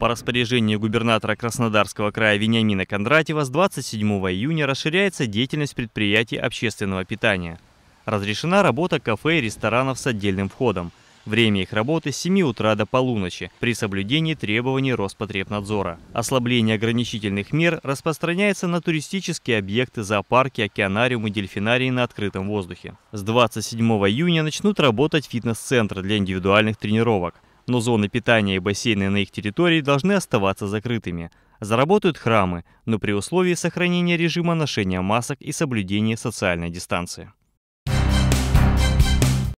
По распоряжению губернатора Краснодарского края Вениамина Кондратьева с 27 июня расширяется деятельность предприятий общественного питания. Разрешена работа кафе и ресторанов с отдельным входом. Время их работы с 7 утра до полуночи при соблюдении требований Роспотребнадзора. Ослабление ограничительных мер распространяется на туристические объекты, зоопарки, океанариумы, дельфинарии на открытом воздухе. С 27 июня начнут работать фитнес-центры для индивидуальных тренировок но зоны питания и бассейны на их территории должны оставаться закрытыми. Заработают храмы, но при условии сохранения режима ношения масок и соблюдения социальной дистанции.